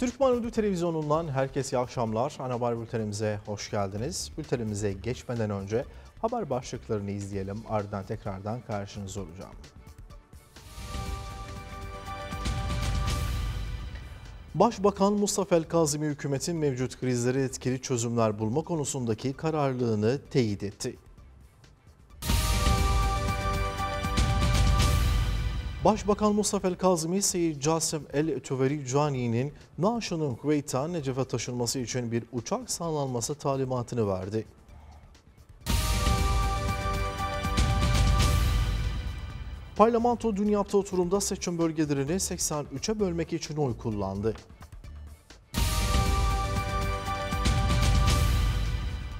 Türkman Uydu Televizyonu'ndan herkese iyi akşamlar. Ana haber bültenimize hoş geldiniz. Bültenimize geçmeden önce haber başlıklarını izleyelim. Ardından tekrardan karşınızda olacağım. Başbakan Mustafa El Kazimi hükümetin mevcut krizlere etkili çözümler bulma konusundaki kararlılığını teyit etti. Başbakan Mustafa El-Kazmi Seyyid Casem El-Tüveri Cani'nin naaşının Kuveyt'ten Necef'e taşınması için bir uçak sağlanması talimatını verdi. Parlamento dün yaptığı oturumda seçim bölgelerini 83'e bölmek için oy kullandı.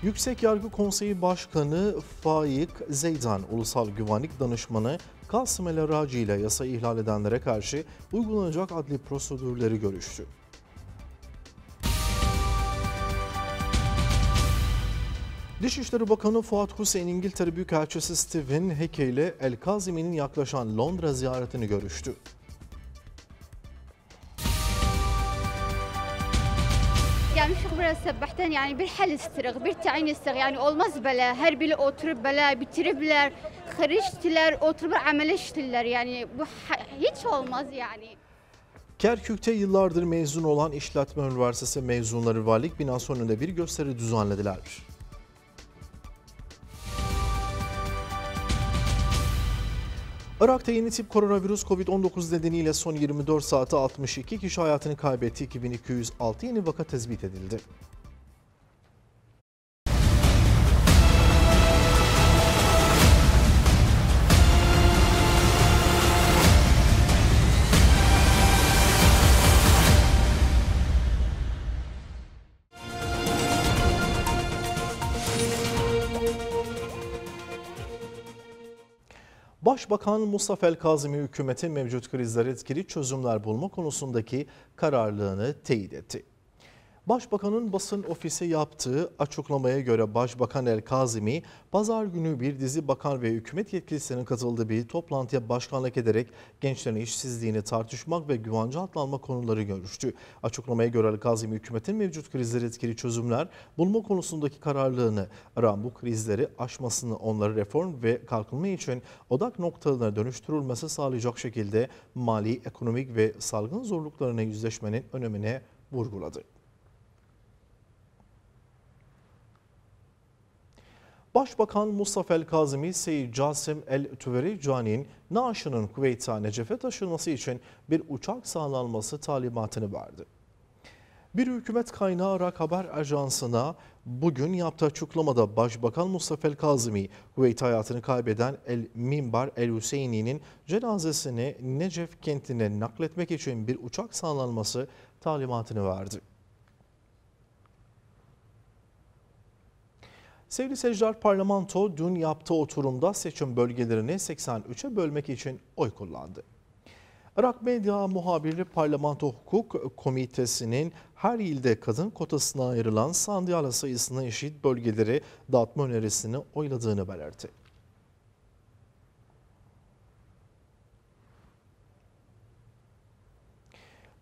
Yüksek Yargı Konseyi Başkanı Faik Zeydan, Ulusal Güvenlik Danışmanı Kasım El Aracı ile yasa ihlal edenlere karşı uygulanacak adli prosedürleri görüştü. Dışişleri Bakanı Fuat Hüseyin İngiltere Büyükelçisi Stephen Heke ile El Kazimi'nin yaklaşan Londra ziyaretini görüştü. yani şu kadar yani bir hal istirik, bir tayin istirik. Yani olmaz böyle, her biri oturup böyle bitirirler karıştılar, oturup amele yani bu hiç olmaz yani. Kerkük'te yıllardır mezun olan İşletme Üniversitesi mezunları varlık binası önünde bir gösteri düzenlediler. Irak'ta yeni tip koronavirüs COVID-19 nedeniyle son 24 saate 62 kişi hayatını kaybetti. 2206 yeni vaka tespit edildi. Başbakan Mustafa El Kazimi hükümetin mevcut krizlere etkili çözümler bulma konusundaki kararlılığını teyit etti. Başbakanın basın ofisi yaptığı açıklamaya göre Başbakan El Kazimi, pazar günü bir dizi bakan ve hükümet yetkilisinin katıldığı bir toplantıya başkanlık ederek gençlerin işsizliğini tartışmak ve güvence atlanma konuları görüştü. Açıklamaya göre El Kazimi, hükümetin mevcut krizlere etkili çözümler bulma konusundaki kararlılığını, aran bu krizleri aşmasını, onları reform ve kalkınma için odak noktalarına dönüştürülmesi sağlayacak şekilde mali, ekonomik ve salgın zorluklarına yüzleşmenin önemine vurguladı. Başbakan Mustafa El Kazimi Seyyid Casim El Tüveri Cani'nin naaşının Kuveyt'e Necef'e taşınması için bir uçak sağlanması talimatını verdi. Bir hükümet kaynağı Rak Haber Ajansı'na bugün yaptığı açıklamada Başbakan Mustafa El Kazimi, Kuveyt hayatını kaybeden El Mimbar El Hüseyini'nin cenazesini Necef kentine nakletmek için bir uçak sağlanması talimatını verdi. Sevgili seyirciler parlamento dün yaptığı oturumda seçim bölgelerini 83'e bölmek için oy kullandı. Irak Medya muhabiri Parlamento Hukuk Komitesi'nin her ilde kadın kotasına ayrılan Sandiala sayısına eşit bölgeleri dağıtma önerisini oyladığını belirtti.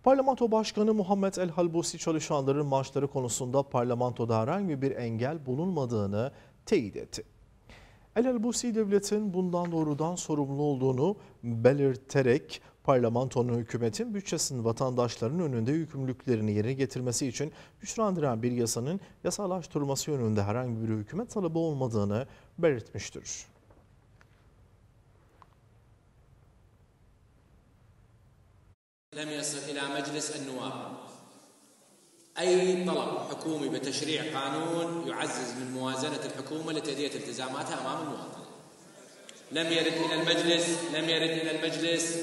Parlamento Başkanı Muhammed El Halbusi çalışanların maaşları konusunda parlamentoda herhangi bir engel bulunmadığını teyit etti. El Halbusi devletin bundan doğrudan sorumlu olduğunu belirterek parlamentonun hükümetin bütçesinin vatandaşların önünde yükümlülüklerini yerine getirmesi için güçlendiren bir yasanın yasalaştırılması yönünde herhangi bir hükümet talabı olmadığını belirtmiştir. لم يصل إلى مجلس النواب أي طلب حكومي بتشريع قانون يعزز من موازنة الحكومة لتأدية التزاماتها أمام المواطن لم يرد إلى المجلس لم يرد إلى المجلس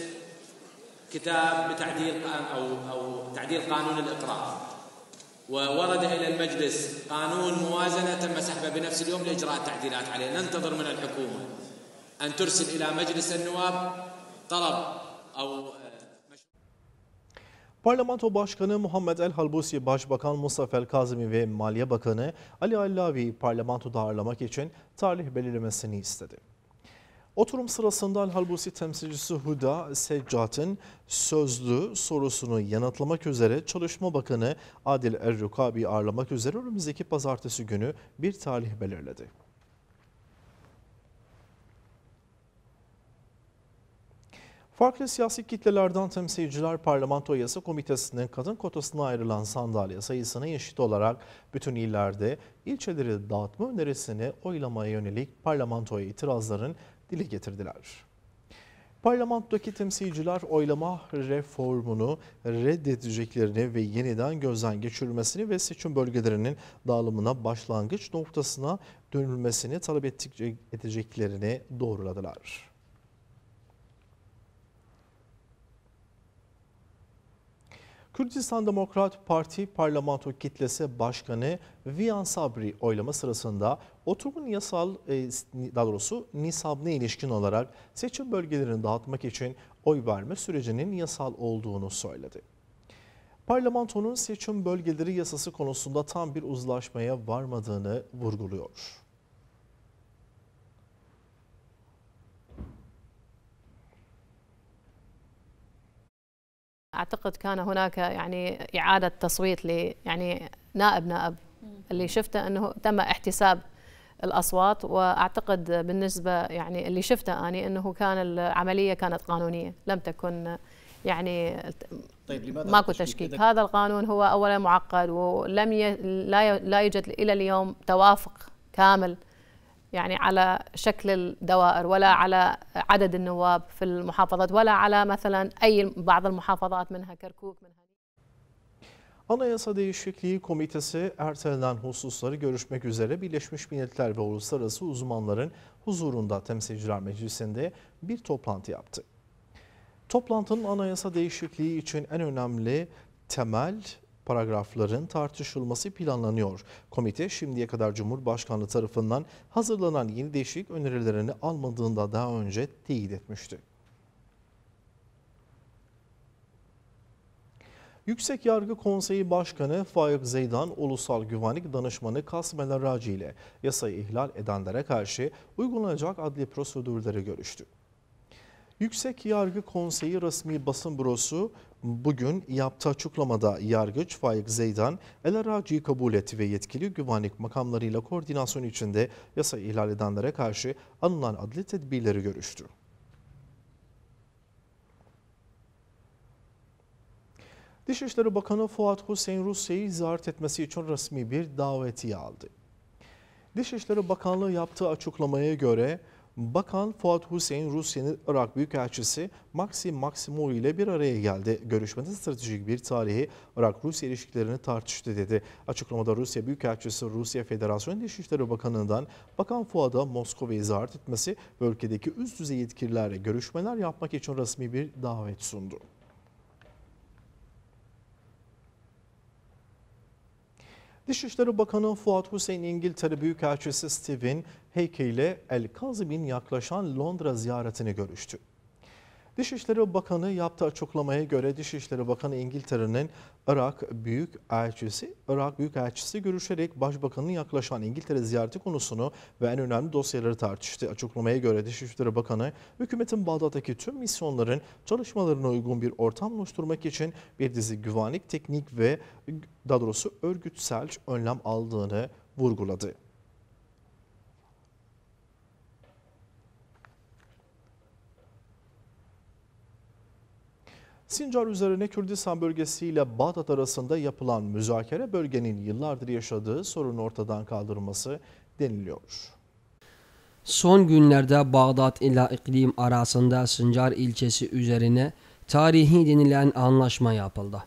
كتاب بتعديل أو أو تعديل قانون الإقرار وورد إلى المجلس قانون موازنة تم سحبه بنفس اليوم لإجراء التعديلات عليه ننتظر من الحكومة أن ترسل إلى مجلس النواب طلب أو Parlamento Başkanı Muhammed El Halbusi, Başbakan Mustafa El Kazmi ve Maliye Bakanı Ali Allavi'yi parlamentoda ağırlamak için tarih belirlemesini istedi. Oturum sırasında El Halbusi temsilcisi Huda Seccat'ın sözlü sorusunu yanıtlamak üzere Çalışma Bakanı Adil Errukabi'yi ağırlamak üzere önümüzdeki pazartesi günü bir tarih belirledi. Farklı siyasi kitlelerden temsilciler parlamento yasa komitesinin kadın kotasına ayrılan sandalye sayısına eşit olarak bütün illerde ilçeleri dağıtma önerisini oylamaya yönelik parlamentoya itirazların dile getirdiler. Parlamentodaki temsilciler oylama reformunu reddedeceklerini ve yeniden gözden geçirilmesini ve seçim bölgelerinin dağılımına başlangıç noktasına dönülmesini talep edeceklerini doğruladılar. Kürdistan Demokrat Parti parlamento kitlesi başkanı Vian Sabri oylama sırasında oturumun yasal e, daha doğrusu nisabına ilişkin olarak seçim bölgelerini dağıtmak için oy verme sürecinin yasal olduğunu söyledi. Parlamentonun seçim bölgeleri yasası konusunda tam bir uzlaşmaya varmadığını vurguluyor. اعتقد كان هناك يعني اعاده تصويت ل يعني نائب نائب اللي شفته انه تم احتساب الاصوات واعتقد بالنسبه يعني اللي شفته اني انه كان العمليه كانت قانونيه لم تكن يعني طيب لماذا ماكو تشكيك هذا القانون هو اولا معقد ولم ي... لا ي... لا يوجد الى اليوم توافق كامل يعني على شكل الدوائر ولا على عدد النواب في المحافظات ولا على مثلا أي بعض المحافظات منها كركوك منها Anayasa Değişikliği Komitesi ertelenen hususları görüşmek üzere Birleşmiş Milletler ve uluslararası uzmanların huzurunda Temsilciler Meclisi'nde bir toplantı yaptı. Toplantının anayasa değişikliği için en önemli temel paragrafların tartışılması planlanıyor. Komite şimdiye kadar Cumhurbaşkanlığı tarafından hazırlanan yeni değişik önerilerini almadığında daha önce teyit etmişti. Yüksek Yargı Konseyi Başkanı Faik Zeydan, Ulusal Güvenlik Danışmanı Kasmel Raci ile yasayı ihlal edenlere karşı uygulanacak adli prosedürleri görüştü. Yüksek Yargı Konseyi Resmi Basın Bürosu Bugün yaptığı açıklamada yargıç Faik Zeydan, el LRAC'yı kabul etti ve yetkili güvenlik makamlarıyla koordinasyon içinde yasa ihlal edenlere karşı alınan adli tedbirleri görüştü. Dışişleri Bakanı Fuat Hüseyin Rusya'yı ziyaret etmesi için resmi bir daveti aldı. Dışişleri Bakanlığı yaptığı açıklamaya göre Bakan Fuat Hüseyin Rusya'nın Irak Büyükelçisi Maxi Maximov ile bir araya geldi. Görüşmede stratejik bir tarihi Irak-Rusya ilişkilerini tartıştı dedi. Açıklamada Rusya Büyükelçisi Rusya Federasyonu Dışişleri Bakanı'ndan Bakan Fuat'a Moskova'yı ziyaret etmesi bölgedeki üst düzey yetkililerle görüşmeler yapmak için resmi bir davet sundu. Dışişleri Bakanı Fuat Hüseyin İngiltere Büyükelçisi Stephen Heike ile El Kazim'in yaklaşan Londra ziyaretini görüştü. Dışişleri Bakanı yaptığı açıklamaya göre Dışişleri Bakanı İngiltere'nin Irak Büyük Elçisi, Irak Büyük Elçisi görüşerek Başbakan'ın yaklaşan İngiltere ziyareti konusunu ve en önemli dosyaları tartıştı. Açıklamaya göre Dışişleri Bakanı hükümetin Bağdat'taki tüm misyonların çalışmalarına uygun bir ortam oluşturmak için bir dizi güvenlik teknik ve daha doğrusu örgütsel önlem aldığını vurguladı. Sincar üzerine Kürdistan bölgesiyle Bağdat arasında yapılan müzakere bölgenin yıllardır yaşadığı sorunu ortadan kaldırması deniliyor. Son günlerde Bağdat ile iklim arasında Sincar ilçesi üzerine tarihi denilen anlaşma yapıldı.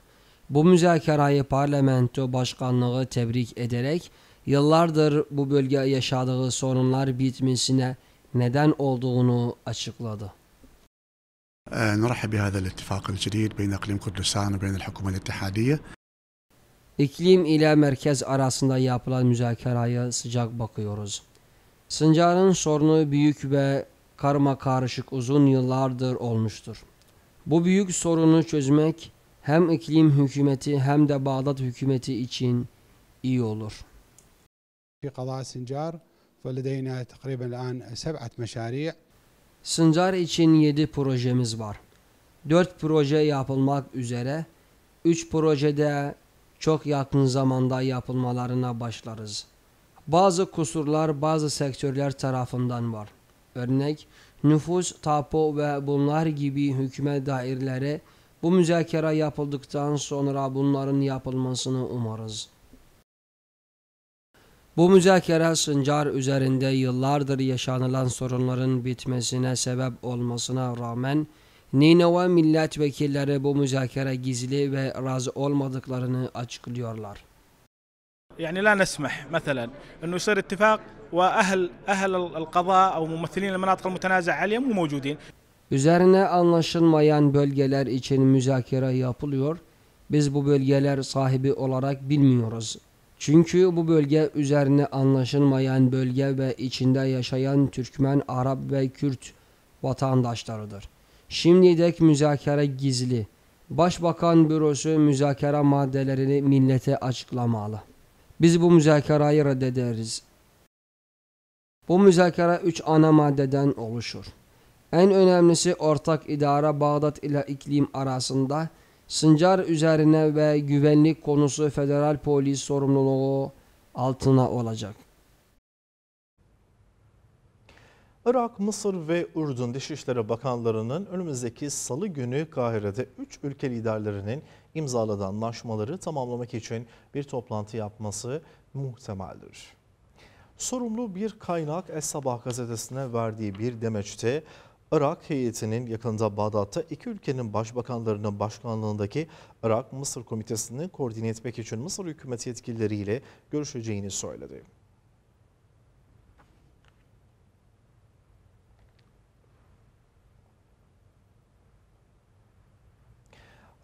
Bu müzakereyi parlamento başkanlığı tebrik ederek yıllardır bu bölge yaşadığı sorunlar bitmesine neden olduğunu açıkladı. نرحب بهذا الاتفاق الجديد بين اقليم Kurdistan وبين الحكومة الاتحادية. İklim ile merkez arasında yapılan müzakereye sıcak bakıyoruz. Sincar'ın sorunu büyük ve karma karışık uzun yıllardır olmuştur. Bu büyük sorunu çözmek hem iklim hükümeti hem de Bağdat hükümeti için iyi olur. في قضاء سنجار فلدينا تقريبا الآن سبعة مشاريع Sıncar için 7 projemiz var. 4 proje yapılmak üzere 3 projede çok yakın zamanda yapılmalarına başlarız. Bazı kusurlar bazı sektörler tarafından var. Örnek nüfus, tapu ve bunlar gibi hükümet daireleri bu müzakere yapıldıktan sonra bunların yapılmasını umarız.'' Bu müzakere Sıncar üzerinde yıllardır yaşanılan sorunların bitmesine sebep olmasına rağmen Ninova milletvekilleri bu müzakere gizli ve razı olmadıklarını açıklıyorlar. يعني لا نسمح مثلا انه يصير اتفاق واهل اهل القضاء او ممثلين المناطق المتنازع عليهم مو موجودين. Üzerine anlaşılmayan bölgeler için müzakere yapılıyor. Biz bu bölgeler sahibi olarak bilmiyoruz. Çünkü bu bölge üzerine anlaşılmayan bölge ve içinde yaşayan Türkmen, Arap ve Kürt vatandaşlarıdır. Şimdilik müzakere gizli. Başbakan bürosu müzakere maddelerini millete açıklamalı. Biz bu müzakereyi reddederiz. Bu müzakere üç ana maddeden oluşur. En önemlisi ortak idara Bağdat ile iklim arasında Sincar üzerine ve güvenlik konusu federal polis sorumluluğu altına olacak. Irak, Mısır ve Ürdün Dışişleri Bakanlarının önümüzdeki salı günü Kahire'de 3 ülke liderlerinin imzaladığı anlaşmaları tamamlamak için bir toplantı yapması muhtemeldir. Sorumlu bir kaynak Es Sabah gazetesine verdiği bir demeçte Irak heyetinin yakında Bağdat'ta iki ülkenin başbakanlarının başkanlığındaki Irak-Mısır komitesini koordine etmek için Mısır hükümeti yetkilileriyle görüşeceğini söyledi.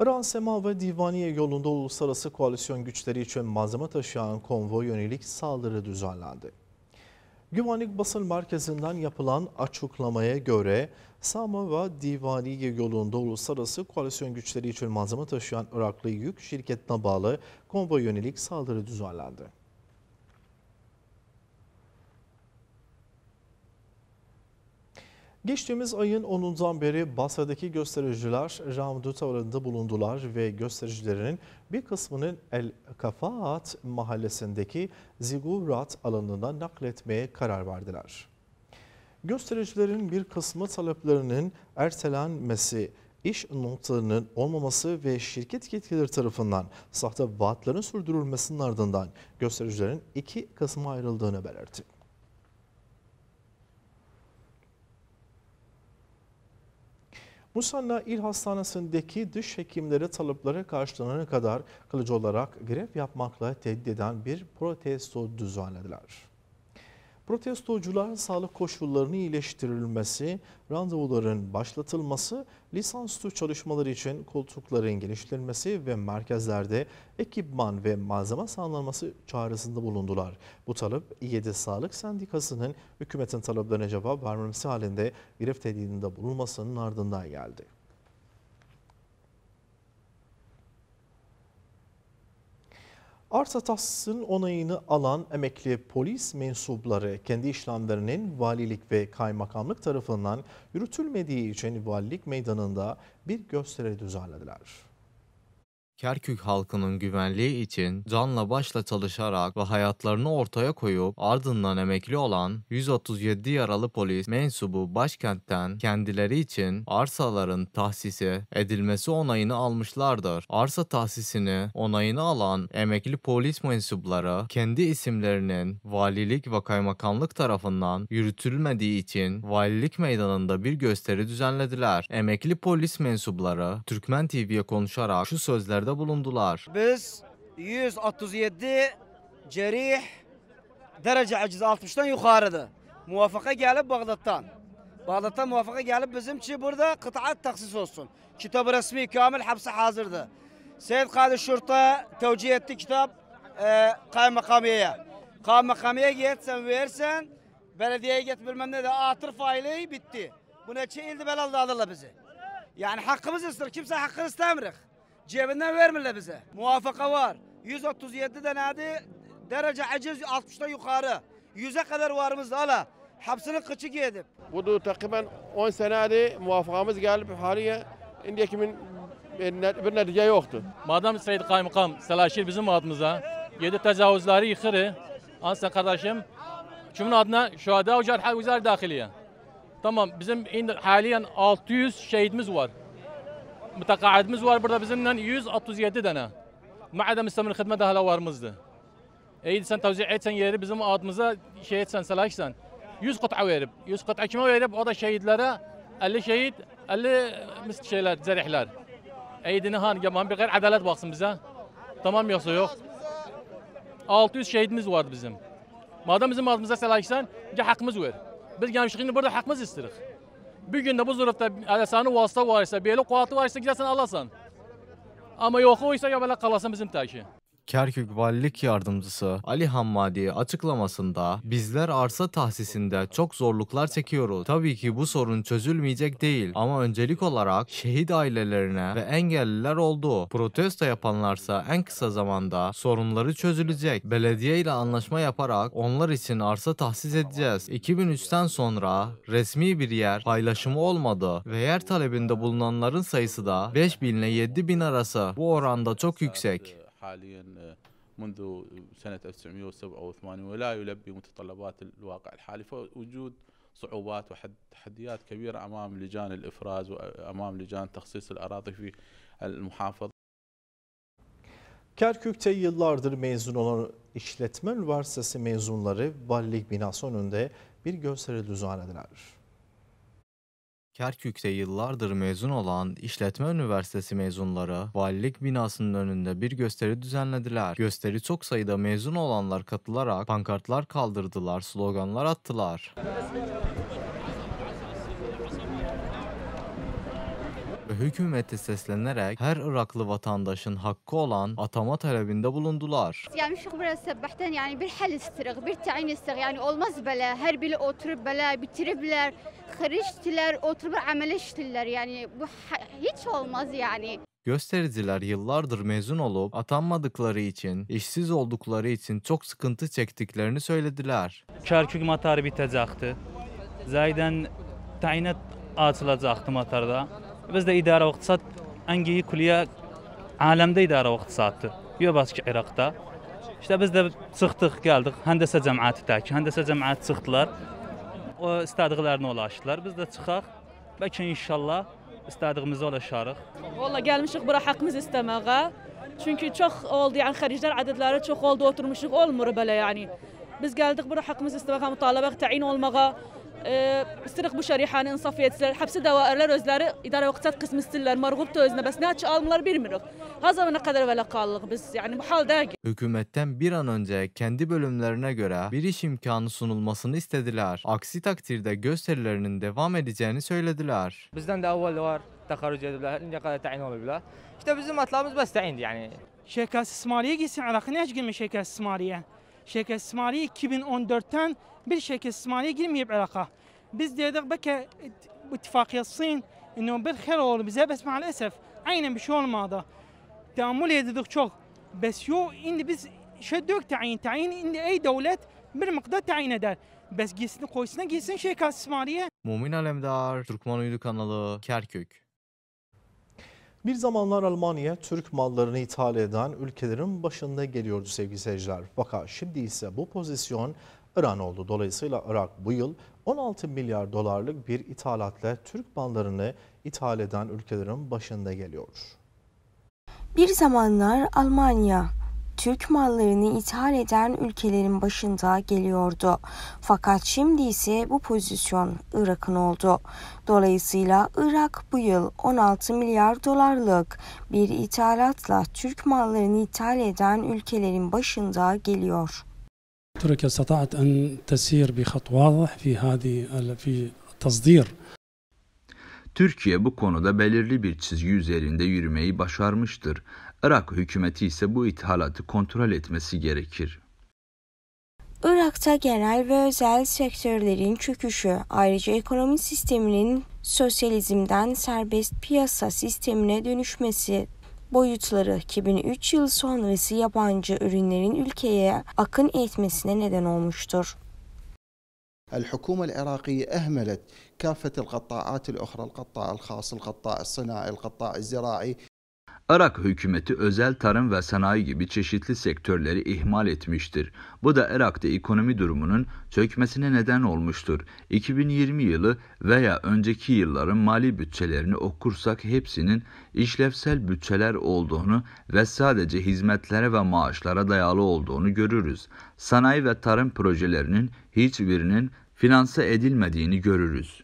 Iran Sema ve Divaniye yolunda uluslararası koalisyon güçleri için malzeme taşıyan konvoy yönelik saldırı düzenlendi. Güvenlik Basın Merkezi'nden yapılan açıklamaya göre Samava Divaniye yolunda uluslararası koalisyon güçleri için malzeme taşıyan Iraklı yük şirketine bağlı konvoy yönelik saldırı düzenlendi. Geçtiğimiz ayın 10'undan beri Basra'daki göstericiler Ramdut alanında bulundular ve göstericilerinin bir kısmının El Kafaat mahallesindeki Zigurat alanına nakletmeye karar verdiler. Göstericilerin bir kısmı taleplerinin ertelenmesi, iş notlarının olmaması ve şirket yetkileri tarafından sahte vaatlerin sürdürülmesinin ardından göstericilerin iki kısma ayrıldığını belirtti. Musanna İl Hastanesi'ndeki dış hekimleri talepleri karşılanana kadar kalıcı olarak grev yapmakla tehdit eden bir protesto düzenlediler. Protestocular sağlık koşullarının iyileştirilmesi, randevuların başlatılması, lisansüstü çalışmaları için koltukların genişletilmesi ve merkezlerde ekipman ve malzeme sağlanması çağrısında bulundular. Bu talep İYİD Sağlık Sendikası'nın hükümetin taleplerine cevap vermemesi halinde grif edildiğinde bulunmasının ardından geldi. Arsa Tas'ın onayını alan emekli polis mensupları kendi işlemlerinin valilik ve kaymakamlık tarafından yürütülmediği için valilik meydanında bir gösteri düzenlediler. Kerkük halkının güvenliği için canla başla çalışarak ve hayatlarını ortaya koyup ardından emekli olan 137 yaralı polis mensubu başkentten kendileri için arsaların tahsisi edilmesi onayını almışlardır. Arsa tahsisini onayını alan emekli polis mensupları kendi isimlerinin valilik ve kaymakamlık tarafından yürütülmediği için valilik meydanında bir gösteri düzenlediler. Emekli polis mensupları Türkmen TV'ye konuşarak şu sözleri tekliflerde bulundular. Biz 137 cerih derece aciz 60'tan yukarıdı. Muvafaka gelip Bağdat'tan. Bağdat'tan muvafaka gelip bizim için burada kıtaat taksis olsun. Kitabı resmi kamil hapse hazırdı. Seyyid Kadir Şurta tevcih etti kitap e, kaymakamiyeye. Kaymakamiyeye gitsen versen belediyeye git bilmem ne de atır faili bitti. Bu neçe ildi belalda alırlar bizi. Yani hakkımız ısır. Kimse hakkını istemirik. Cebinden vermiyorlar bize. Muvafaka var. 137 denedi. Derece aciz 60'ta yukarı. 100'e kadar varımız hala. Hapsinin kıçı giydim. Bu da takriben 10 senedi muvafakamız gelip haliye indiye kimin bir netice yoktu. Madam Seyyid Kaymakam Selaşir bizim adımıza yedi tecavüzleri yıkırı. Ansa kardeşim. Kimin adına şuhada ve cerhel dahiliye. Tamam bizim haliyen 600 şehidimiz var müteqaidimiz var burada bizimle 167 tane. Ma'ada müstemil hizmet ahlavarımızdı. Eğil sen tavsiye etsen yeri bizim adımıza şey etsen selaşsan. 100 kıt'a verip, 100 kıt'a kime verip o da şehitlere 50 şehit, 50 mis şeyler, zerihler. Eğidini han, yaman bir gayr adalet baksın bize. Tamam yoksa yok. 600 şehidimiz vardı bizim. Madem bizim adımıza selaşsan, gel hakkımız ver. Biz gelmişiz burada hakkımız isteriz. Bir günde bu zorlukta zurufta ələsəni vasitə varsa, belə qüvvəti varsa, gidersen alasan. Ama yok oysa ya böyle kalasın bizim təki. Kerkük Valilik Yardımcısı Ali Hammadi açıklamasında bizler arsa tahsisinde çok zorluklar çekiyoruz. Tabii ki bu sorun çözülmeyecek değil ama öncelik olarak şehit ailelerine ve engelliler oldu. Protesto yapanlarsa en kısa zamanda sorunları çözülecek. Belediye ile anlaşma yaparak onlar için arsa tahsis edeceğiz. 2003'ten sonra resmi bir yer paylaşımı olmadı ve yer talebinde bulunanların sayısı da 5000 ile 7000 arası. Bu oranda çok yüksek. حاليا آه، منذ سنة 1987 ولا يلبي متطلبات الواقع الحالي فوجود صعوبات وتحديات كبيرة أمام لجان الإفراز وأمام لجان تخصيص الأراضي في المحافظة Kerkük'te yıllardır mezun olan işletme üniversitesi mezunları valilik binası önünde bir gösteri düzenlediler. Kerkük'te yıllardır mezun olan İşletme üniversitesi mezunları valilik binasının önünde bir gösteri düzenlediler. Gösteri çok sayıda mezun olanlar katılarak pankartlar kaldırdılar, sloganlar attılar. ve hükümete seslenerek her Iraklı vatandaşın hakkı olan atama talebinde bulundular. Yani şu buraya sabahtan yani bir hal istirik, bir tayin istirik yani olmaz böyle. Her biri oturup böyle bitiripler, kırıştılar, oturup ameleştiler yani bu hiç olmaz yani. Göstericiler yıllardır mezun olup atanmadıkları için, işsiz oldukları için çok sıkıntı çektiklerini söylediler. Kerkük matarı bitecekti. Zayden tayinat açılacaktı matarda bizda idora va iqtisod angi kulya alamda idora va iqtisodni yo boshqa iroqda ishda bizda chiqdik keldik handasa jamoatidagi handasa jamoat chiqdilar istadiqlarini olashdilar bizda chiqaq balki inshaalloh istadiqimizni olasharik valla gelmişik bura haqqimiz istamağa Çünkü çok oldu yani xarijlar adadlari çok oldu oturmuşuq olmur bala yani biz geldik bura haqqimiz istamağa mutalaba tayin olmağa istirik ee, bu şərihani insaf etsinlər, həbsə dəvairlər özləri idarə və iqtisad qismi istirlər, marğubdur özünə, bəs nə ki almırlar bilmirik. Hazırına qədər belə qallıq biz, yəni bu haldayıq. Hükümetten bir an önce kendi bölümlerine göre bir iş imkanı sunulmasını istediler. Aksi takdirde gösterilerinin devam edeceğini söylediler. Bizden de evvel var takarruc ediblər, indiyə qədər təyin olublar. İşte bizim matlabımız bəs təyindir yani. Şirkət istismariye gitsin, Irak'ın ne gibi şeker istismariye? Şeker istismariye 2014'ten bir şekilde İsmail'e girmeyip Irak'a. Biz dedik belki ittifakiyet Sin انه بالخير olur bize بس مع الاسف aynen bir şey olmadı. Tahammül ediyorduk çok. Bes yo indi biz şeddük tayin. Tayin indi ey devlet bir miktar tayin eder. Bes gitsin koysun gitsin şey kasmariye. Mumin Alemdar, Türkmen Uydu kanalı, Kerkük. Bir zamanlar Almanya Türk mallarını ithal eden ülkelerin başında geliyordu sevgili seyirciler. Fakat şimdi ise bu pozisyon İran oldu. Dolayısıyla Irak bu yıl 16 milyar dolarlık bir ithalatla Türk mallarını ithal eden ülkelerin başında geliyor. Bir zamanlar Almanya, Türk mallarını ithal eden ülkelerin başında geliyordu. Fakat şimdi ise bu pozisyon Irak'ın oldu. Dolayısıyla Irak bu yıl 16 milyar dolarlık bir ithalatla Türk mallarını ithal eden ülkelerin başında geliyor. تركيا استطاعت أن تسير بخط واضح في هذه في تصدير Türkiye bu konuda belirli bir çizgi üzerinde yürümeyi başarmıştır. Irak hükümeti ise bu ithalatı kontrol etmesi gerekir. Irak'ta genel ve özel sektörlerin çöküşü, ayrıca ekonomi sisteminin sosyalizmden serbest piyasa sistemine dönüşmesi boyutları 2003 yıl sonrası yabancı ürünlerin ülkeye akın etmesine neden olmuştur. الحكومة العراقية أهملت كافة القطاعات الأخرى القطاع الخاص القطاع الصناعي القطاع الزراعي Irak hükümeti özel tarım ve sanayi gibi çeşitli sektörleri ihmal etmiştir. Bu da Irak'ta ekonomi durumunun çökmesine neden olmuştur. 2020 yılı veya önceki yılların mali bütçelerini okursak hepsinin işlevsel bütçeler olduğunu ve sadece hizmetlere ve maaşlara dayalı olduğunu görürüz. Sanayi ve tarım projelerinin hiçbirinin finanse edilmediğini görürüz.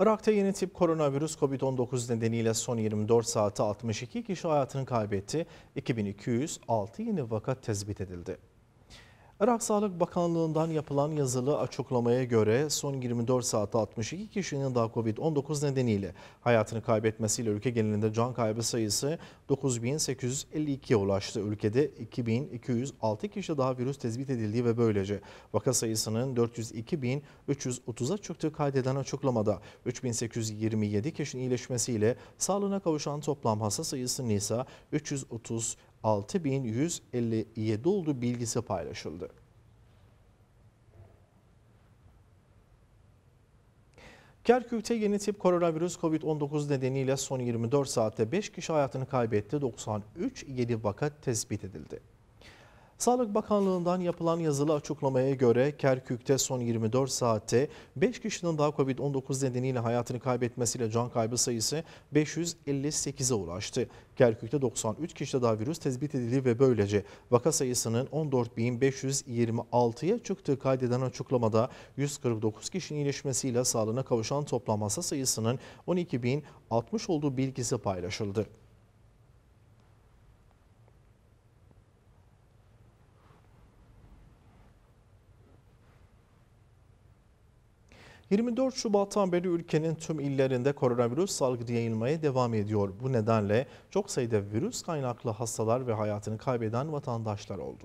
Irak'ta yeni tip koronavirüs COVID-19 nedeniyle son 24 saate 62 kişi hayatını kaybetti. 2206 yeni vaka tespit edildi. Irak Sağlık Bakanlığı'ndan yapılan yazılı açıklamaya göre son 24 saatte 62 kişinin daha Covid-19 nedeniyle hayatını kaybetmesiyle ülke genelinde can kaybı sayısı 9852'ye ulaştı. Ülkede 2206 kişi daha virüs tespit edildiği ve böylece vaka sayısının 402330'a çıktığı kaydeden açıklamada 3827 kişinin iyileşmesiyle sağlığına kavuşan toplam hasta sayısının ise 330 6157 oldu bilgisi paylaşıldı. Kerkük'te yeni tip koronavirüs COVID-19 nedeniyle son 24 saatte 5 kişi hayatını kaybetti. 93 yeni vaka tespit edildi. Sağlık Bakanlığı'ndan yapılan yazılı açıklamaya göre Kerkük'te son 24 saatte 5 kişinin daha COVID-19 nedeniyle hayatını kaybetmesiyle can kaybı sayısı 558'e ulaştı. Kerkük'te 93 kişide daha virüs tespit edildi ve böylece vaka sayısının 14.526'ya çıktığı kaydeden açıklamada 149 kişinin iyileşmesiyle sağlığına kavuşan toplam hasta sayısının 12.060 olduğu bilgisi paylaşıldı. 24 Şubat'tan beri ülkenin tüm illerinde koronavirüs salgını yayılmaya devam ediyor. Bu nedenle çok sayıda virüs kaynaklı hastalar ve hayatını kaybeden vatandaşlar oldu.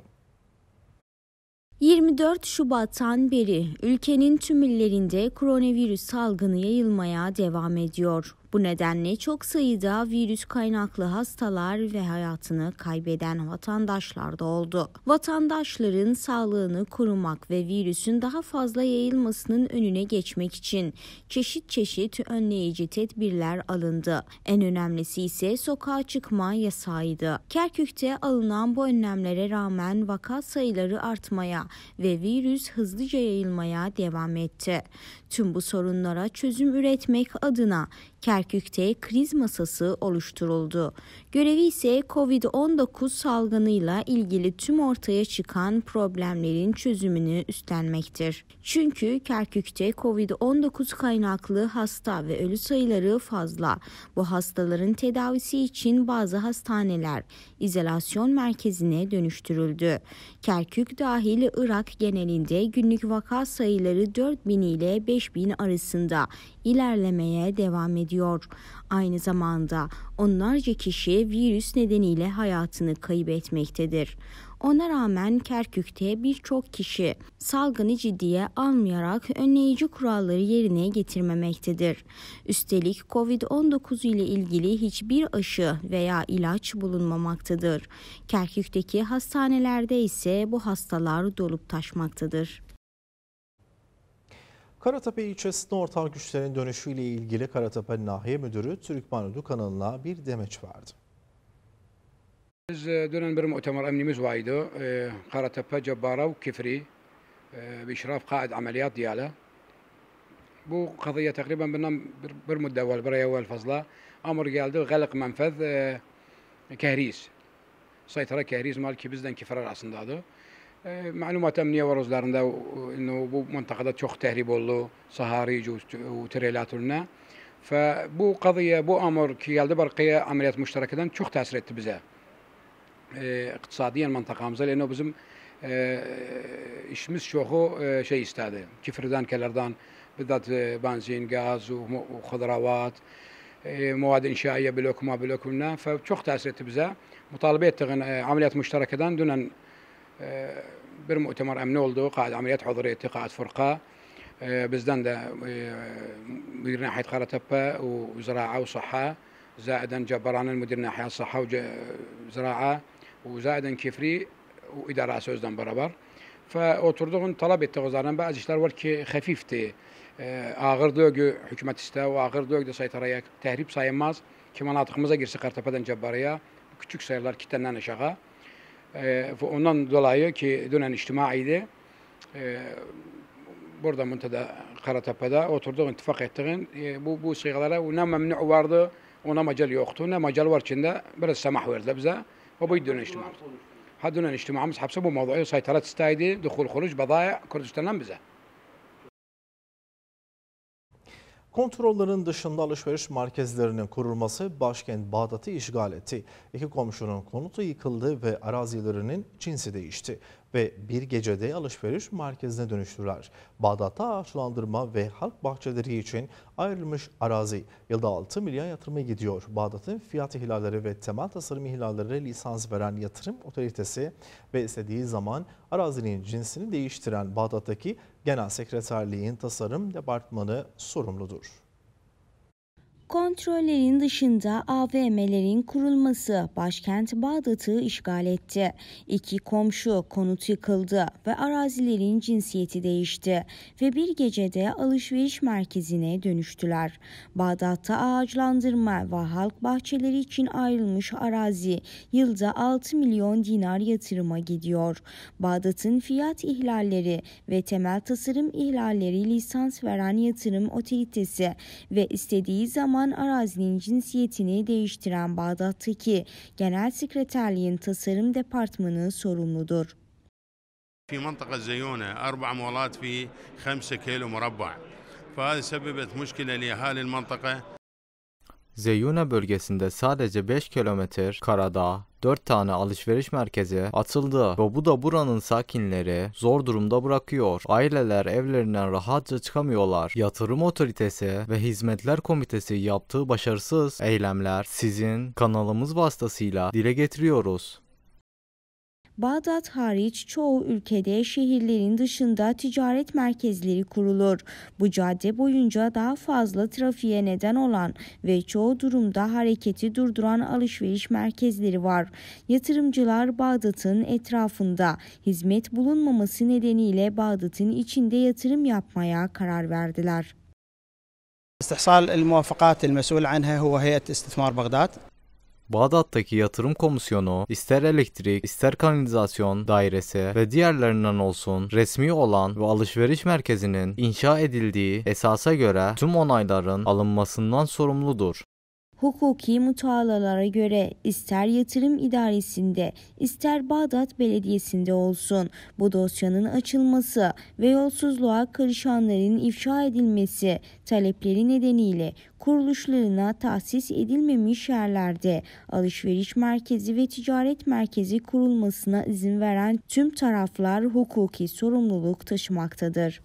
24 Şubat'tan beri ülkenin tüm illerinde koronavirüs salgını yayılmaya devam ediyor. Bu nedenle çok sayıda virüs kaynaklı hastalar ve hayatını kaybeden vatandaşlar da oldu. Vatandaşların sağlığını korumak ve virüsün daha fazla yayılmasının önüne geçmek için çeşit çeşit önleyici tedbirler alındı. En önemlisi ise sokağa çıkma yasağıydı. Kerkük'te alınan bu önlemlere rağmen vaka sayıları artmaya ve virüs hızlıca yayılmaya devam etti. Tüm bu sorunlara çözüm üretmek adına Kerkük'te kriz masası oluşturuldu. Görevi ise COVID-19 salgınıyla ilgili tüm ortaya çıkan problemlerin çözümünü üstlenmektir. Çünkü Kerkük'te COVID-19 kaynaklı hasta ve ölü sayıları fazla. Bu hastaların tedavisi için bazı hastaneler izolasyon merkezine dönüştürüldü. Kerkük dahil Irak genelinde günlük vaka sayıları 4000 ile 5000 arasında ilerlemeye devam ediyor. Aynı zamanda onlarca kişi virüs nedeniyle hayatını kaybetmektedir. Ona rağmen Kerkük'te birçok kişi salgını ciddiye almayarak önleyici kuralları yerine getirmemektedir. Üstelik COVID-19 ile ilgili hiçbir aşı veya ilaç bulunmamaktadır. Kerkük'teki hastanelerde ise bu hastalar dolup taşmaktadır. Karatepe ilçesinde ortak güçlerin dönüşüyle ilgili Karatepe Nahiye Müdürü Türkman Üdü kanalına bir demeç verdi. Biz e, dönen bir muhtemel emnimiz vardı. E, Karatepe Cebbarav Kifri bir e, şiraf kaid ameliyat diyale. Bu kadıya takriben bundan bir, bir müddet evvel, bir ay evvel fazla amr geldi. Galık menfez kehriz. Saytara kehriz mal ki bizden kifrar aslındadır. Məlumat əmniyə var özlərində bu məntəqədə çox təhrib oldu, saharic və tirelət ürünə. Fə bu qadıya, bu amr ki gəldi barqaya əməliyyat müştərəkədən çox təsir etdi bizə. İqtisadiyyən məntəqəmizə, lənə bizim işimiz çoxu şey istədi. Kifrdən, kələrdən, bidat benzin, qaz, xudravat, مواد inşaiyə blok, ma blok ürünə. Fə çox təsir etdi bizə. Mütalibə etdiğin əməliyyat müştərəkədən dünən آه، بالمؤتمر امن ولدو قائد عمليات حضريه قائد فرقه آه، بزدان آه، مدير ناحيه خارتبه وزراعه وصحه زائدا جبران المدير ناحيه الصحه وزراعه وزائدا كفري واداره سوزدان برابر فوتردون طلب التغزارن بعض اشتار والك خفيفتي اغر دوغ حكومه استا واغر دوغ سيطره تهريب سايماز كمناطق مزا جبرية كرتبه جباريا كتشك سيرلر كتنان شغال E, ondan dolayı ki dönen içtimaiydi. E, burada müntada Karatepe'de oturduk, ittifak ettik. E, bu, bu sigalara ne memnu vardı, ona macal yoktu. Ne macal var içinde biraz semah verdiler bize. O bu dönen içtimaimiz. Ha dönen içtimaimiz hapse bu mevzuyu saytarat isteydi. Dukul, huruc, badaya Kürdistan'dan bize. Kontrollerin dışında alışveriş merkezlerinin kurulması başkent Bağdat'ı işgal etti. İki komşunun konutu yıkıldı ve arazilerinin cinsi değişti ve bir gecede alışveriş merkezine dönüştürüler. Bağdat'ta ağaçlandırma ve halk bahçeleri için ayrılmış arazi yılda 6 milyon yatırıma gidiyor. Bağdat'ın fiyat ihlalleri ve temel tasarım ihlalleri lisans veren yatırım otoritesi ve istediği zaman arazinin cinsini değiştiren Bağdat'taki Genel Sekreterliğin Tasarım Departmanı sorumludur. Kontrollerin dışında AVM'lerin kurulması başkent Bağdat'ı işgal etti. İki komşu konut yıkıldı ve arazilerin cinsiyeti değişti ve bir gecede alışveriş merkezine dönüştüler. Bağdat'ta ağaçlandırma ve halk bahçeleri için ayrılmış arazi yılda 6 milyon dinar yatırıma gidiyor. Bağdat'ın fiyat ihlalleri ve temel tasarım ihlalleri lisans veren yatırım otoritesi ve istediği zaman Doğan Arazi'nin cinsiyetini değiştiren Bağdat'taki Genel Sekreterliğin Tasarım Departmanı sorumludur. في منطقة زيونة أربع مولات في خمسة كيلو مربع فهذا سببت مشكلة لأهالي المنطقة Zeyuna bölgesinde sadece 5 kilometre karada 4 tane alışveriş merkezi atıldı ve bu da buranın sakinleri zor durumda bırakıyor. Aileler evlerinden rahatça çıkamıyorlar. Yatırım Otoritesi ve Hizmetler Komitesi yaptığı başarısız eylemler sizin kanalımız vasıtasıyla dile getiriyoruz. Bağdat hariç çoğu ülkede şehirlerin dışında ticaret merkezleri kurulur. Bu cadde boyunca daha fazla trafiğe neden olan ve çoğu durumda hareketi durduran alışveriş merkezleri var. Yatırımcılar Bağdat'ın etrafında hizmet bulunmaması nedeniyle Bağdat'ın içinde yatırım yapmaya karar verdiler. استحصال الموافقات المسؤول عنها هو هيئة استثمار بغداد Bağdat'taki yatırım komisyonu ister elektrik, ister kanalizasyon dairesi ve diğerlerinden olsun resmi olan ve alışveriş merkezinin inşa edildiği esasa göre tüm onayların alınmasından sorumludur hukuki mutaalalara göre ister yatırım idaresinde ister Bağdat Belediyesi'nde olsun bu dosyanın açılması ve yolsuzluğa karışanların ifşa edilmesi talepleri nedeniyle kuruluşlarına tahsis edilmemiş yerlerde alışveriş merkezi ve ticaret merkezi kurulmasına izin veren tüm taraflar hukuki sorumluluk taşımaktadır.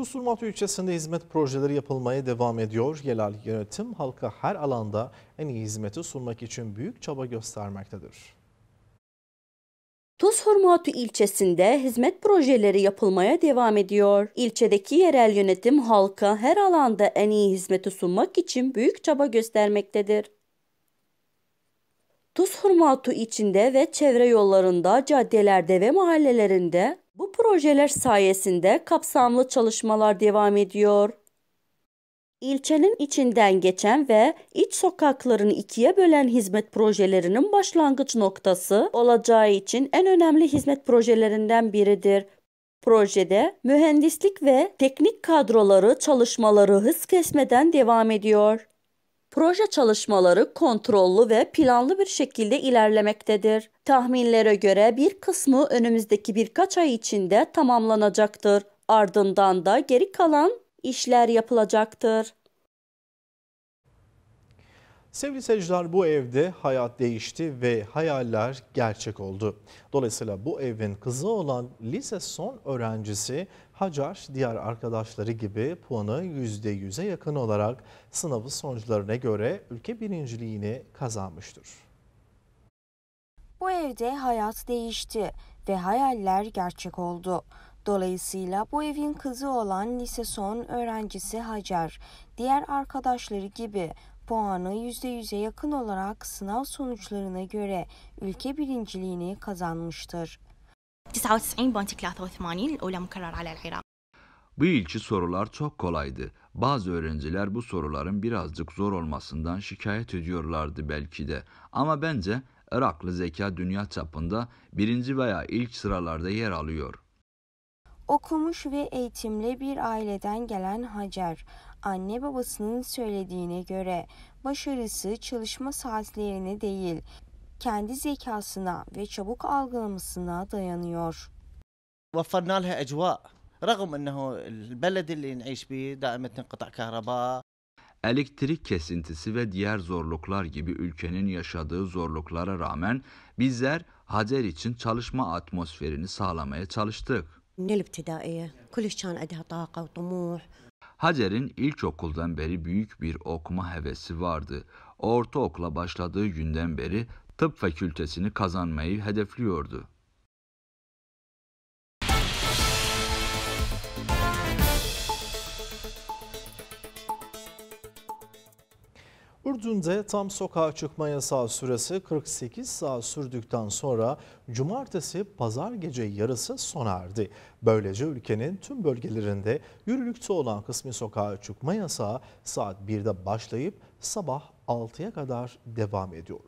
Tusurmat ilçesinde hizmet projeleri yapılmaya devam ediyor. Yerel yönetim halka her alanda en iyi hizmeti sunmak için büyük çaba göstermektedir. Tuz Hurmatu ilçesinde hizmet projeleri yapılmaya devam ediyor. İlçedeki yerel yönetim halka her alanda en iyi hizmeti sunmak için büyük çaba göstermektedir. Tuz Hurmatu içinde ve çevre yollarında, caddelerde ve mahallelerinde bu projeler sayesinde kapsamlı çalışmalar devam ediyor. İlçenin içinden geçen ve iç sokaklarını ikiye bölen hizmet projelerinin başlangıç noktası olacağı için en önemli hizmet projelerinden biridir. Projede mühendislik ve teknik kadroları çalışmaları hız kesmeden devam ediyor. Proje çalışmaları kontrollü ve planlı bir şekilde ilerlemektedir. Tahminlere göre bir kısmı önümüzdeki birkaç ay içinde tamamlanacaktır. Ardından da geri kalan işler yapılacaktır. Sevgili seyirciler bu evde hayat değişti ve hayaller gerçek oldu. Dolayısıyla bu evin kızı olan lise son öğrencisi Hacer diğer arkadaşları gibi puanı %100'e yakın olarak sınavı sonuçlarına göre ülke birinciliğini kazanmıştır. Bu evde hayat değişti ve hayaller gerçek oldu. Dolayısıyla bu evin kızı olan lise son öğrencisi Hacer, diğer arkadaşları gibi puanı %100'e yakın olarak sınav sonuçlarına göre ülke birinciliğini kazanmıştır. 89.83 bu ilki sorular çok kolaydı. Bazı öğrenciler bu soruların birazcık zor olmasından şikayet ediyorlardı belki de. Ama bence Iraklı zeka dünya çapında birinci veya ilk sıralarda yer alıyor. Okumuş ve eğitimli bir aileden gelen Hacer, Anne babasının söylediğine göre başarısı çalışma saatlerine değil, kendi zekasına ve çabuk algılamasına dayanıyor. وفرنا لها أجواء رغم أنه البلد اللي نعيش به دائما انقطاع كهرباء Elektrik kesintisi ve diğer zorluklar gibi ülkenin yaşadığı zorluklara rağmen bizler Hacer için çalışma atmosferini sağlamaya çalıştık. من الابتدائية كلش كان عندها طاقة وطموح Hacer'in ilkokuldan beri büyük bir okuma hevesi vardı. Ortaokula başladığı günden beri tıp fakültesini kazanmayı hedefliyordu. Ürdün'de tam sokağa çıkma yasağı süresi 48 saat sürdükten sonra cumartesi pazar gece yarısı sona erdi. Böylece ülkenin tüm bölgelerinde yürürlükte olan kısmi sokağa çıkma yasağı saat 1'de başlayıp sabah 6'ya kadar devam ediyor.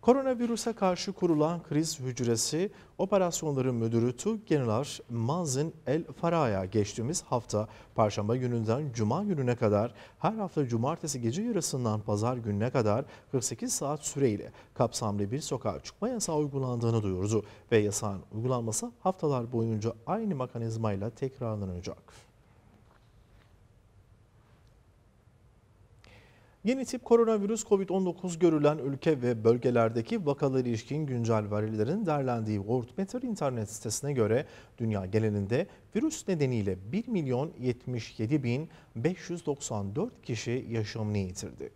Koronavirüse karşı kurulan kriz hücresi operasyonları müdürü General Mazin El Faraya geçtiğimiz hafta Perşembe gününden Cuma gününe kadar her hafta Cumartesi gece yarısından Pazar gününe kadar 48 saat süreyle kapsamlı bir sokağa çıkma yasağı uygulandığını duyurdu ve yasağın uygulanması haftalar boyunca aynı mekanizmayla tekrarlanacak. Yeni tip koronavirüs COVID-19 görülen ülke ve bölgelerdeki vakaları ilişkin güncel verilerin derlendiği World Matter internet sitesine göre dünya genelinde virüs nedeniyle 1 milyon 77 bin 594 kişi yaşamını yitirdi.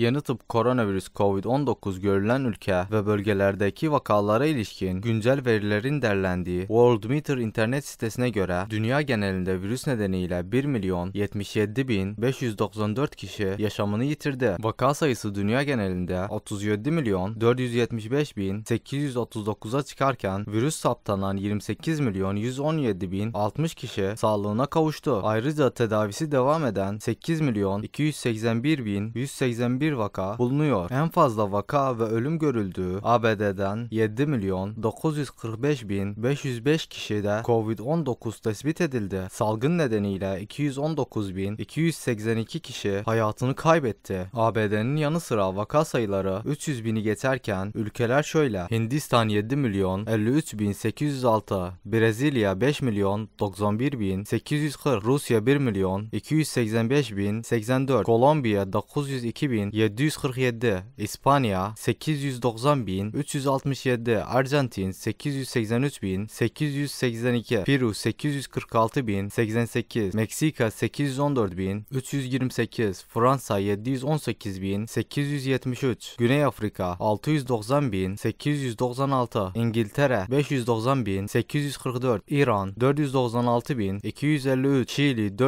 Yeni tıp koronavirüs COVID-19 görülen ülke ve bölgelerdeki vakalara ilişkin güncel verilerin derlendiği World Meter internet sitesine göre dünya genelinde virüs nedeniyle 1 milyon 77 bin 594 kişi yaşamını yitirdi. Vaka sayısı dünya genelinde 37 milyon 475 bin 839'a çıkarken virüs saptanan 28 milyon 117 bin 60 kişi sağlığına kavuştu. Ayrıca tedavisi devam eden 8 milyon 281 bin 181 1 vaka bulunuyor. En fazla vaka ve ölüm görüldüğü ABD'den 7 milyon 945 bin 505 kişide COVID-19 tespit edildi. Salgın nedeniyle 219 bin 282 kişi hayatını kaybetti. ABD'nin yanı sıra vaka sayıları 300 bini geçerken ülkeler şöyle. Hindistan 7 milyon 53 bin 806, Brezilya 5 milyon 91 bin 840, Rusya 1 milyon 285 bin 84, Kolombiya 902 bin 747, İspanya 890 367 Arjantin 883 882 Peru 846 88 Meksika 814 328 Fransa 718 873 Güney Afrika 690 896 İngiltere 590 844 İran 496 496.253, Çili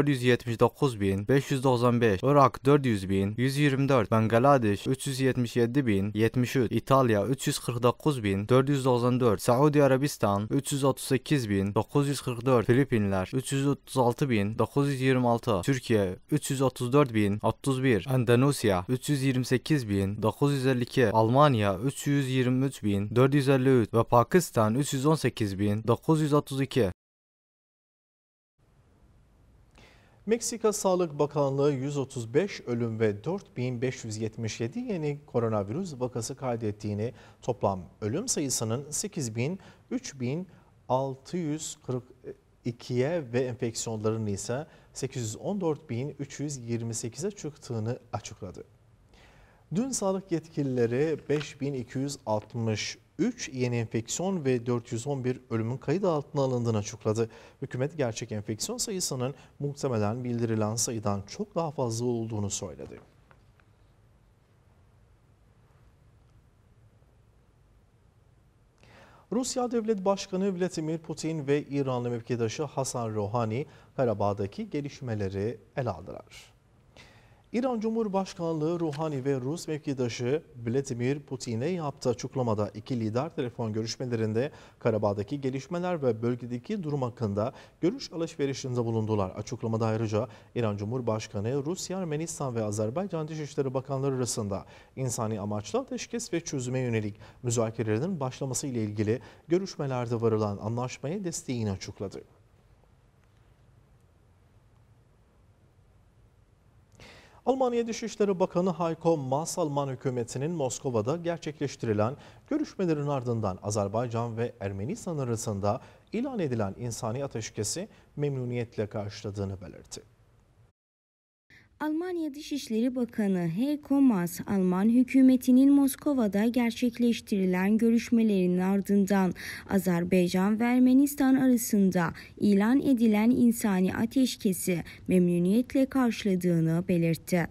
595 Irak 400 124 Bangladeş 377.073, İtalya 349.494, Saudi Arabistan 338.944, Filipinler 336.926, Türkiye 334.031, Endonezya 328.952, Almanya 323.453 ve Pakistan 318.932. Meksika Sağlık Bakanlığı 135 ölüm ve 4577 yeni koronavirüs vakası kaydettiğini, toplam ölüm sayısının 8.3642'ye ve enfeksiyonların ise 814.328'e çıktığını açıkladı. Dün sağlık yetkilileri 5260 3 yeni enfeksiyon ve 411 ölümün kayıt altına alındığını açıkladı. Hükümet gerçek enfeksiyon sayısının muhtemelen bildirilen sayıdan çok daha fazla olduğunu söyledi. Rusya Devlet Başkanı Vladimir Putin ve İranlı mevkidaşı Hasan Rouhani Karabağ'daki gelişmeleri ele aldılar. İran Cumhurbaşkanlığı Ruhani ve Rus mevkidaşı Vladimir Putin'e yaptığı açıklamada iki lider telefon görüşmelerinde Karabağ'daki gelişmeler ve bölgedeki durum hakkında görüş alışverişinde bulundular. Açıklamada ayrıca İran Cumhurbaşkanı Rusya, Ermenistan ve Azerbaycan Dışişleri Bakanları arasında insani amaçlı ateşkes ve çözüme yönelik müzakerelerin başlaması ile ilgili görüşmelerde varılan anlaşmaya desteğini açıkladı. Almanya Dışişleri Bakanı Hayko Maas, Alman hükümetinin Moskova'da gerçekleştirilen görüşmelerin ardından Azerbaycan ve Ermenistan arasında ilan edilen insani ateşkesi memnuniyetle karşıladığını belirtti. Almanya Dışişleri Bakanı Heiko Maas, Alman hükümetinin Moskova'da gerçekleştirilen görüşmelerin ardından Azerbaycan ve Ermenistan arasında ilan edilen insani ateşkesi memnuniyetle karşıladığını belirtti.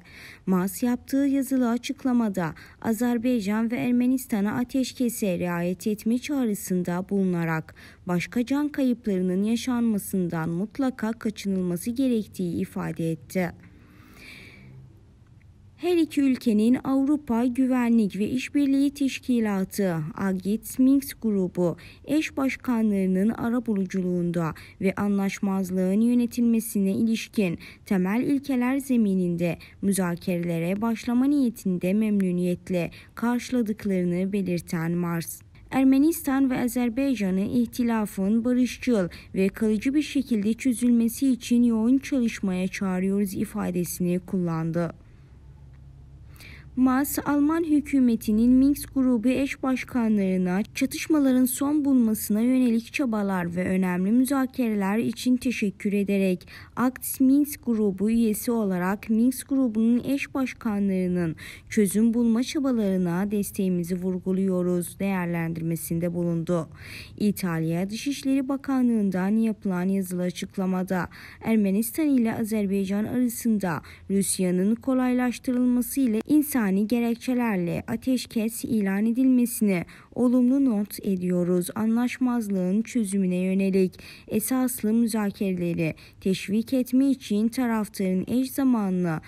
Maas yaptığı yazılı açıklamada Azerbaycan ve Ermenistan'a ateşkese riayet etme çağrısında bulunarak başka can kayıplarının yaşanmasından mutlaka kaçınılması gerektiği ifade etti. Her iki ülkenin Avrupa Güvenlik ve İşbirliği Teşkilatı AGİT Minsk grubu eş başkanlarının arabuluculuğunda ve anlaşmazlığın yönetilmesine ilişkin temel ilkeler zemininde müzakerelere başlama niyetinde memnuniyetle karşıladıklarını belirten Mars. Ermenistan ve Azerbaycan'ı ihtilafın barışçıl ve kalıcı bir şekilde çözülmesi için yoğun çalışmaya çağırıyoruz ifadesini kullandı. Mas, Alman hükümetinin Minsk grubu eş başkanlarına çatışmaların son bulmasına yönelik çabalar ve önemli müzakereler için teşekkür ederek Akt Minsk grubu üyesi olarak Minsk grubunun eş başkanlarının çözüm bulma çabalarına desteğimizi vurguluyoruz değerlendirmesinde bulundu. İtalya Dışişleri Bakanlığı'ndan yapılan yazılı açıklamada Ermenistan ile Azerbaycan arasında Rusya'nın kolaylaştırılması ile insan yani gerekçelerle ateşkes ilan edilmesini olumlu not ediyoruz. Anlaşmazlığın çözümüne yönelik esaslı müzakereleri teşvik etme için taraftarın eş zamanlı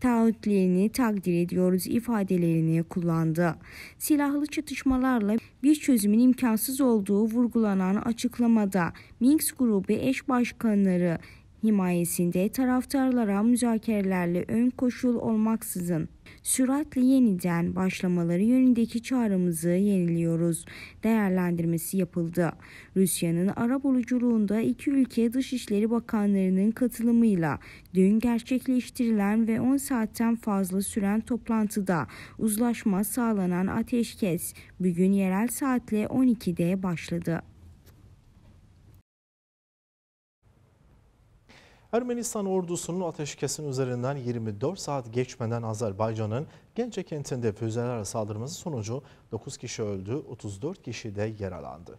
taahhütlerini takdir ediyoruz ifadelerini kullandı. Silahlı çatışmalarla bir çözümün imkansız olduğu vurgulanan açıklamada Minsk grubu eş başkanları himayesinde taraftarlara müzakerelerle ön koşul olmaksızın süratle yeniden başlamaları yönündeki çağrımızı yeniliyoruz değerlendirmesi yapıldı. Rusya'nın Arap oluculuğunda iki ülke Dışişleri Bakanlarının katılımıyla dün gerçekleştirilen ve 10 saatten fazla süren toplantıda uzlaşma sağlanan ateşkes bugün yerel saatle 12'de başladı. Ermenistan ordusunun ateşkesin üzerinden 24 saat geçmeden Azerbaycan'ın gençe kentinde füzelerle saldırması sonucu 9 kişi öldü, 34 kişi de yaralandı.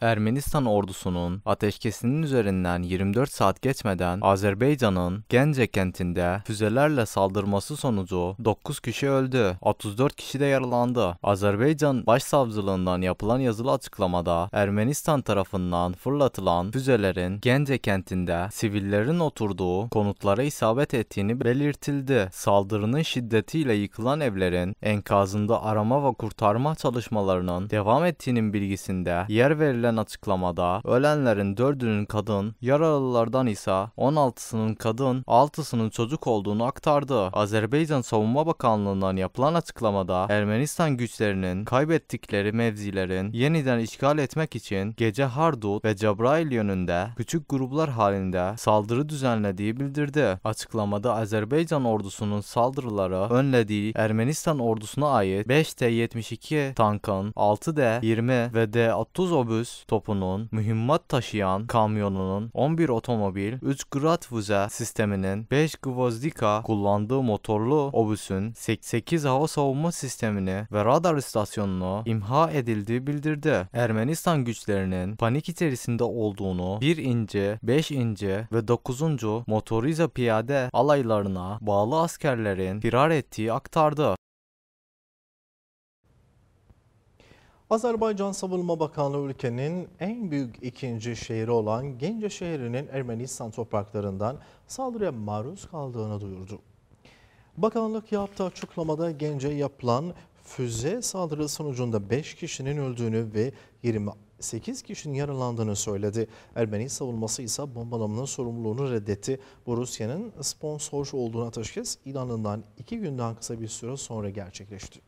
Ermenistan ordusunun ateşkesinin üzerinden 24 saat geçmeden Azerbaycan'ın Gence kentinde füzelerle saldırması sonucu 9 kişi öldü, 34 kişi de yaralandı. Azerbaycan Başsavcılığından yapılan yazılı açıklamada Ermenistan tarafından fırlatılan füzelerin Gence kentinde sivillerin oturduğu konutlara isabet ettiğini belirtildi. Saldırının şiddetiyle yıkılan evlerin enkazında arama ve kurtarma çalışmalarının devam ettiğinin bilgisinde yer verilen verilen açıklamada ölenlerin 4'ünün kadın, yaralılardan ise 16'sının kadın, 6'sının çocuk olduğunu aktardı. Azerbaycan Savunma Bakanlığı'ndan yapılan açıklamada Ermenistan güçlerinin kaybettikleri mevzilerin yeniden işgal etmek için gece Hardut ve Cebrail yönünde küçük gruplar halinde saldırı düzenlediği bildirdi. Açıklamada Azerbaycan ordusunun saldırıları önlediği Ermenistan ordusuna ait 5 T-72 tankın, 6 D-20 ve D-30 obüs topunun mühimmat taşıyan kamyonunun 11 otomobil 3 Gratvuze sisteminin 5 Gvozdika kullandığı motorlu obüsün 88 hava savunma sistemini ve radar istasyonunu imha edildiği bildirdi. Ermenistan güçlerinin panik içerisinde olduğunu 1 inci, 5 inci ve 9. motorize piyade alaylarına bağlı askerlerin firar ettiği aktardı. Azerbaycan Savunma Bakanlığı ülkenin en büyük ikinci şehri olan Gence şehrinin Ermenistan topraklarından saldırıya maruz kaldığını duyurdu. Bakanlık yaptığı açıklamada Gence yapılan füze saldırısı sonucunda 5 kişinin öldüğünü ve 28 kişinin yaralandığını söyledi. Ermeni savunması ise bombalamanın sorumluluğunu reddetti. Bu Rusya'nın sponsor olduğuna ateşkes ilanından 2 günden kısa bir süre sonra gerçekleşti.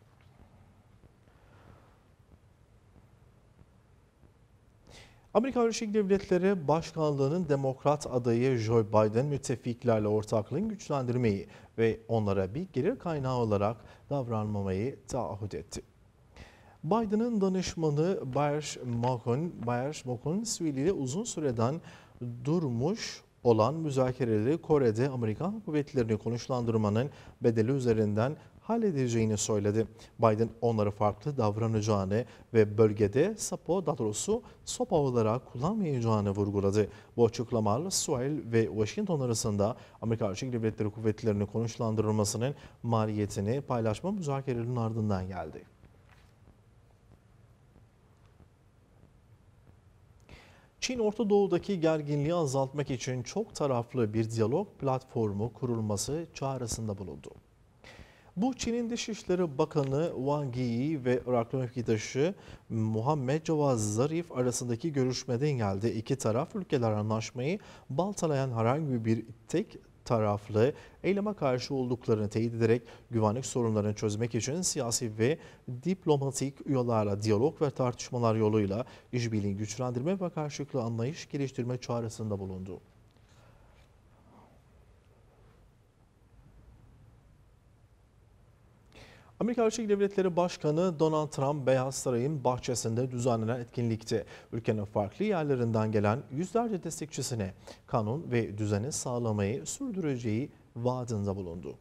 Amerika Birleşik Devletleri Başkanlığı'nın demokrat adayı Joe Biden müttefiklerle ortaklığın güçlendirmeyi ve onlara bir gelir kaynağı olarak davranmamayı taahhüt etti. Biden'ın danışmanı Bayer Macon, Bayer Macon Sivil ile uzun süreden durmuş olan müzakereleri Kore'de Amerikan kuvvetlerini konuşlandırmanın bedeli üzerinden halledeceğini söyledi. Biden onları farklı davranacağını ve bölgede SAPO daha doğrusu sopa olarak kullanmayacağını vurguladı. Bu açıklamalar Suel ve Washington arasında Amerika Birleşik Devletleri kuvvetlerinin konuşlandırılmasının maliyetini paylaşma müzakerelerinin ardından geldi. Çin Orta Doğu'daki gerginliği azaltmak için çok taraflı bir diyalog platformu kurulması çağrısında bulundu. Bu Çin'in Dışişleri Bakanı Wang Yi ve Iraklı müfkidaşı Muhammed Cevaz Zarif arasındaki görüşmeden geldi. İki taraf ülkeler anlaşmayı baltalayan herhangi bir tek taraflı eyleme karşı olduklarını teyit ederek güvenlik sorunlarını çözmek için siyasi ve diplomatik üyelerle diyalog ve tartışmalar yoluyla işbirliğini güçlendirme ve karşılıklı anlayış geliştirme çağrısında bulundu. Amerika Birleşik Devletleri Başkanı Donald Trump Beyaz Saray'ın bahçesinde düzenlenen etkinlikte Ülkenin farklı yerlerinden gelen yüzlerce destekçisine kanun ve düzeni sağlamayı sürdüreceği vaadinde bulundu.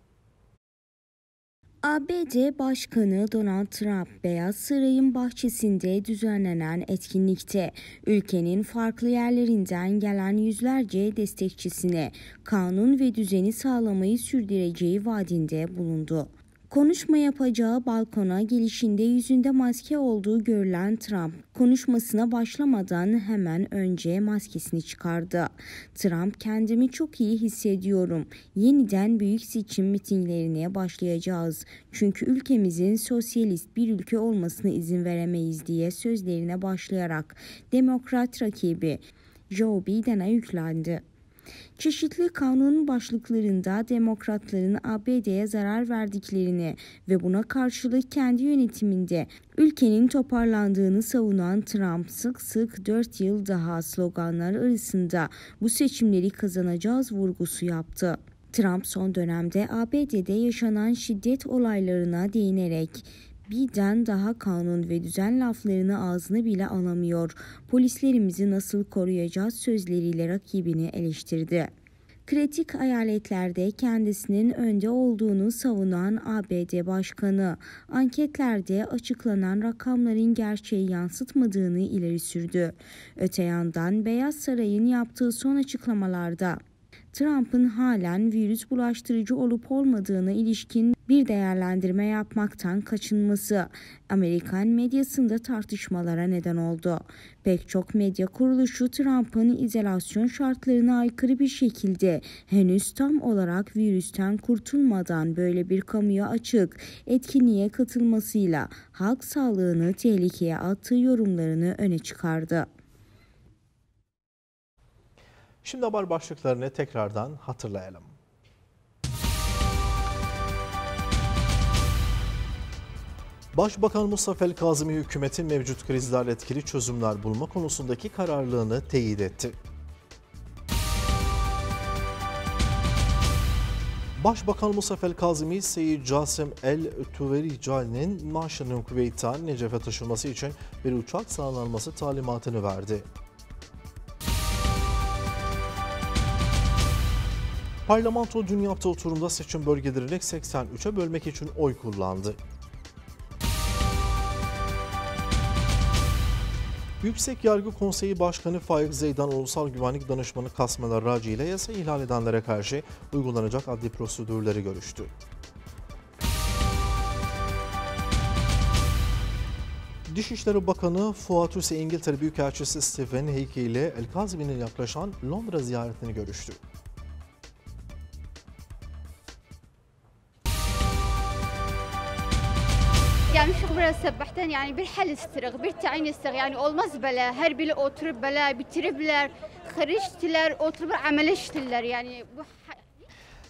ABD Başkanı Donald Trump Beyaz Saray'ın bahçesinde düzenlenen etkinlikte ülkenin farklı yerlerinden gelen yüzlerce destekçisine kanun ve düzeni sağlamayı sürdüreceği vaadinde bulundu. Konuşma yapacağı balkona gelişinde yüzünde maske olduğu görülen Trump, konuşmasına başlamadan hemen önce maskesini çıkardı. Trump, kendimi çok iyi hissediyorum. Yeniden büyük seçim mitinglerine başlayacağız. Çünkü ülkemizin sosyalist bir ülke olmasına izin veremeyiz diye sözlerine başlayarak demokrat rakibi Joe Biden'a yüklendi. Çeşitli kanun başlıklarında demokratların ABD'ye zarar verdiklerini ve buna karşılık kendi yönetiminde ülkenin toparlandığını savunan Trump sık sık 4 yıl daha sloganlar arasında bu seçimleri kazanacağız vurgusu yaptı. Trump son dönemde ABD'de yaşanan şiddet olaylarına değinerek birden daha kanun ve düzen laflarını ağzını bile alamıyor. Polislerimizi nasıl koruyacağız sözleriyle rakibini eleştirdi. Kritik eyaletlerde kendisinin önde olduğunu savunan ABD Başkanı, anketlerde açıklanan rakamların gerçeği yansıtmadığını ileri sürdü. Öte yandan Beyaz Saray'ın yaptığı son açıklamalarda Trump'ın halen virüs bulaştırıcı olup olmadığına ilişkin bir değerlendirme yapmaktan kaçınması Amerikan medyasında tartışmalara neden oldu. Pek çok medya kuruluşu Trump'ın izolasyon şartlarına aykırı bir şekilde henüz tam olarak virüsten kurtulmadan böyle bir kamuya açık etkinliğe katılmasıyla halk sağlığını tehlikeye attığı yorumlarını öne çıkardı. Şimdi haber başlıklarını tekrardan hatırlayalım. Başbakan Mustafa Kazım'ı hükümetin mevcut krizlerle etkili çözümler bulma konusundaki kararlılığını teyit etti. Başbakan Mustafa Kazım'i Seyyid Casim El Tüvericali'nin maaşının Kuveyt'ten Necef'e taşınması için bir uçak sağlanması talimatını verdi. Parlamento dün yaptığı oturumda seçim bölgelerini 83'e bölmek için oy kullandı. Yüksek Yargı Konseyi Başkanı Faik Zeydan Ulusal Güvenlik Danışmanı Kasmela Raci ile yasa ihlal edenlere karşı uygulanacak adli prosedürleri görüştü. Dışişleri Bakanı Fuat Hüseyin İngiltere Büyükelçisi Stephen Hickey ile El Kazvin'e yaklaşan Londra ziyaretini görüştü. buraya sabahtan yani bir hal istirik, bir tayin istirik. Yani olmaz böyle. Her biri oturup böyle bitiripler, karıştılar, oturup ameleştiler. Yani bu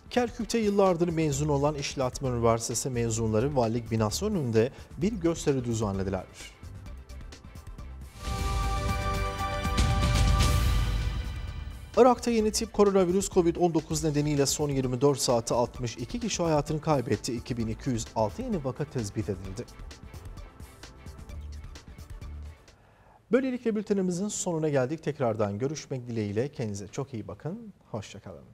Kerkük'te yıllardır mezun olan İşletme Üniversitesi mezunları valilik binası önünde bir gösteri düzenlediler. Irak'ta yeni tip koronavirüs COVID-19 nedeniyle son 24 saate 62 kişi hayatını kaybetti. 2206 yeni vaka tespit edildi. Böylelikle bültenimizin sonuna geldik. Tekrardan görüşmek dileğiyle. Kendinize çok iyi bakın. Hoşçakalın.